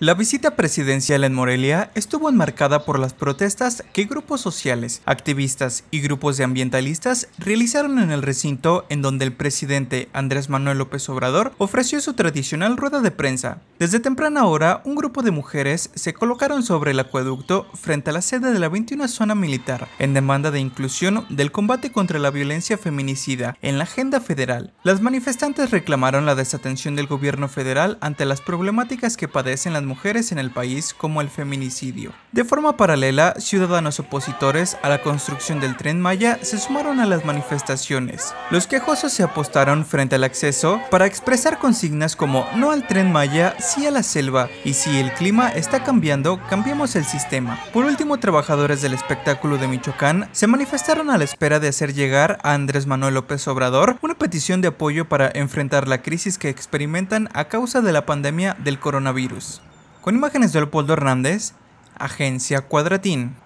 La visita presidencial en Morelia estuvo enmarcada por las protestas que grupos sociales, activistas y grupos de ambientalistas realizaron en el recinto en donde el presidente Andrés Manuel López Obrador ofreció su tradicional rueda de prensa. Desde temprana hora, un grupo de mujeres se colocaron sobre el acueducto frente a la sede de la 21 Zona Militar en demanda de inclusión del combate contra la violencia feminicida en la agenda federal. Las manifestantes reclamaron la desatención del gobierno federal ante las problemáticas que padecen las mujeres en el país como el feminicidio. De forma paralela, ciudadanos opositores a la construcción del tren Maya se sumaron a las manifestaciones. Los quejosos se apostaron frente al acceso para expresar consignas como no al tren Maya, sí a la selva y si el clima está cambiando, cambiemos el sistema. Por último, trabajadores del espectáculo de Michoacán se manifestaron a la espera de hacer llegar a Andrés Manuel López Obrador una petición de apoyo para enfrentar la crisis que experimentan a causa de la pandemia del coronavirus. Con imágenes de Leopoldo Hernández, Agencia Cuadratín.